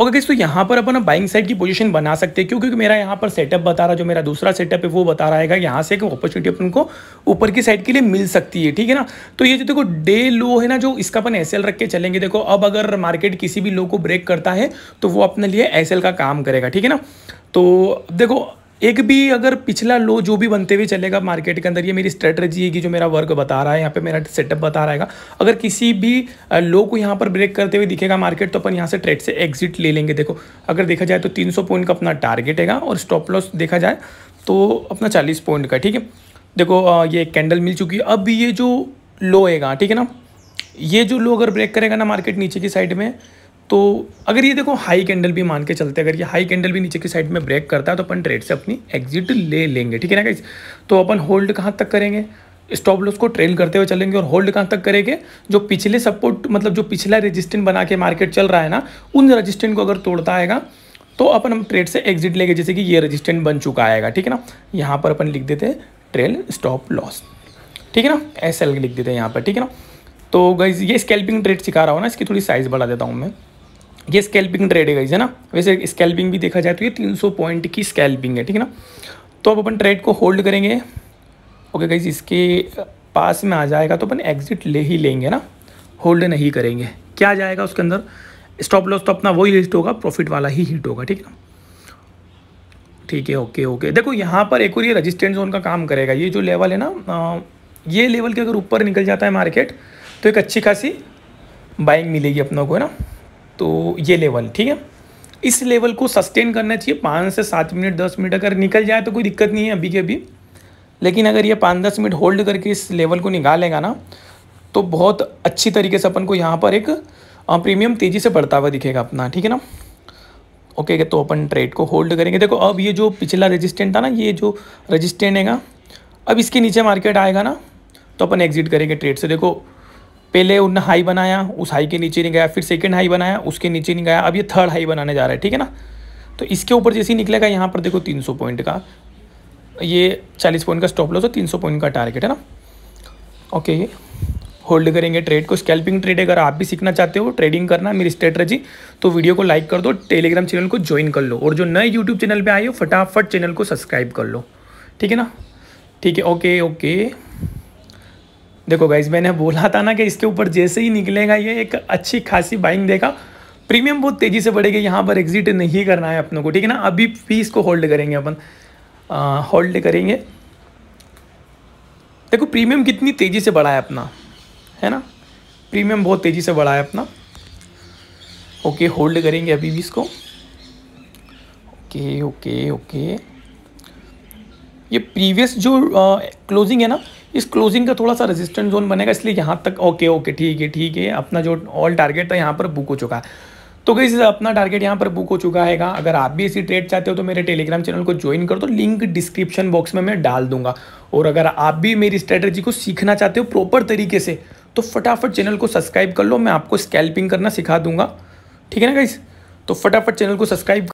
okay किस तो यहाँ पर अपन बाइंग साइड की पोजीशन बना सकते हैं क्यों क्योंकि मेरा यहाँ पर सेटअप बता रहा जो मेरा दूसरा सेटअप है वो बता रहा है यहाँ से एक अपॉर्चुनिटी अपन को ऊपर की साइड के लिए मिल सकती है ठीक है ना तो ये जो देखो डे लो है ना जो इसका अपन एस रख के चलेंगे देखो अब अगर मार्केट किसी भी लो को ब्रेक करता है तो वो अपने लिए एस का काम करेगा ठीक है ना तो देखो एक भी अगर पिछला लो जो भी बनते हुए चलेगा मार्केट के अंदर ये मेरी स्ट्रेटजी है कि जो मेरा वर्क बता रहा है यहाँ पे मेरा सेटअप बता रहा है अगर किसी भी लो को यहाँ पर ब्रेक करते हुए दिखेगा मार्केट तो अपन यहाँ से ट्रेड से एग्जिट ले लेंगे देखो अगर देखा जाए तो 300 पॉइंट का अपना टारगेट हैगा और स्टॉप लॉस देखा जाए तो अपना चालीस पॉइंट का ठीक है देखो ये कैंडल मिल चुकी है अब ये जो लो है ठीक है ना ये जो लो अगर ब्रेक करेगा ना मार्केट नीचे की साइड में तो अगर ये देखो हाई कैंडल भी मान के चलते अगर ये हाई कैंडल भी नीचे की साइड में ब्रेक करता है तो अपन ट्रेड से अपनी एग्जिट ले लेंगे ठीक है ना गाइज तो अपन होल्ड कहाँ तक करेंगे स्टॉप लॉस को ट्रेल करते हुए चलेंगे और होल्ड कहाँ तक करेंगे जो पिछले सपोर्ट मतलब जो पिछला रजिस्टेंट बना के मार्केट चल रहा है ना उन रजिस्टेंट को अगर तोड़ता आएगा तो अपन हम ट्रेड से एग्जिट लेंगे जैसे कि ये रजिस्टेंट बन चुका आएगा ठीक है ना यहाँ पर अपन लिख देते हैं ट्रेल स्टॉप लॉस ठीक है ना एस लिख देते हैं यहाँ पर ठीक है ना तो गई ये स्केल्पिंग ट्रेड सिखा रहा हूँ ना इसकी थोड़ी साइज़ बढ़ा देता हूँ मैं ये स्केल्पिंग ट्रेड है ना वैसे स्केल्पिंग भी देखा जाए तो ये 300 पॉइंट की स्कैल्पिंग है ठीक है ना तो अब अपन ट्रेड को होल्ड करेंगे ओके गाइज इसके पास में आ जाएगा तो अपन एग्जिट ले ही लेंगे ना होल्ड नहीं करेंगे क्या जाएगा उसके अंदर स्टॉप लॉस तो अपना वही हिट होगा प्रॉफिट वाला ही हिट होगा ठीक है ठीक है ओके ओके देखो यहाँ पर एक और ये रजिस्टेंट जोन का काम करेगा ये जो लेवल है ना ये लेवल के अगर ऊपर निकल जाता है मार्केट तो एक अच्छी खासी बाइंग मिलेगी अपनों को है ना तो ये लेवल ठीक है इस लेवल को सस्टेन करना चाहिए पाँच से सात मिनट दस मिनट अगर निकल जाए तो कोई दिक्कत नहीं है अभी के अभी लेकिन अगर ये पाँच दस मिनट होल्ड करके इस लेवल को निकालेगा ना तो बहुत अच्छी तरीके से अपन को यहाँ पर एक प्रीमियम तेज़ी से बढ़ता हुआ दिखेगा अपना ठीक है ना ओके तो अपन ट्रेड को होल्ड करेंगे देखो अब ये जो पिछला रजिस्टेंट था ना ये जो रजिस्टेंट ना अब इसके नीचे मार्केट आएगा ना तो अपन एग्जिट करेंगे ट्रेड से देखो पहले उन्होंने हाई बनाया उस हाई के नीचे नहीं गया फिर सेकेंड हाई बनाया उसके नीचे नहीं गया अब ये थर्ड हाई बनाने जा रहा है ठीक है ना तो इसके ऊपर जैसे ही निकलेगा यहाँ पर देखो 300 पॉइंट का ये 40 पॉइंट का स्टॉप लॉस और 300 पॉइंट का टारगेट है ना ओके होल्ड करेंगे ट्रेड को स्कैल्पिंग ट्रेड अगर आप भी सीखना चाहते हो ट्रेडिंग करना मेरी स्ट्रेटजी तो वीडियो को लाइक कर दो टेलीग्राम चैनल को ज्वाइन कर लो और जो नए यूट्यूब चैनल पर आए हो फटाफट चैनल को सब्सक्राइब कर लो ठीक है ना ठीक है ओके ओके देखो गाइज मैंने बोला था ना कि इसके ऊपर जैसे ही निकलेगा ये एक अच्छी खासी बाइंग देगा प्रीमियम बहुत तेज़ी से बढ़ेगी यहाँ पर एग्जिट नहीं करना है अपनों को ठीक है ना अभी फीस को होल्ड करेंगे अपन होल्ड करेंगे देखो प्रीमियम कितनी तेज़ी से बढ़ा है अपना है ना प्रीमियम बहुत तेज़ी से बढ़ा है अपना ओके होल्ड करेंगे अभी भी इसको ओके ओके ओके ये प्रीवियस जो क्लोजिंग है ना इस क्लोजिंग का थोड़ा सा रेजिस्टेंट जोन बनेगा इसलिए यहाँ तक ओके ओके ठीक है ठीक है अपना जो ऑल टारगेट था यहाँ पर बुक हो चुका है तो कई अपना टारगेट यहाँ पर बुक हो चुका है अगर आप भी ऐसी ट्रेड चाहते हो तो मेरे टेलीग्राम चैनल को ज्वाइन कर दो तो लिंक डिस्क्रिप्शन बॉक्स में मैं डाल दूंगा और अगर आप भी मेरी स्ट्रेटेजी को सीखना चाहते हो प्रॉपर तरीके से तो फटाफट चैनल को सब्सक्राइब कर लो मैं आपको स्कैल्पिंग करना सिखा दूंगा ठीक है ना कहीं तो फटाफट चैनल को सब्सक्राइब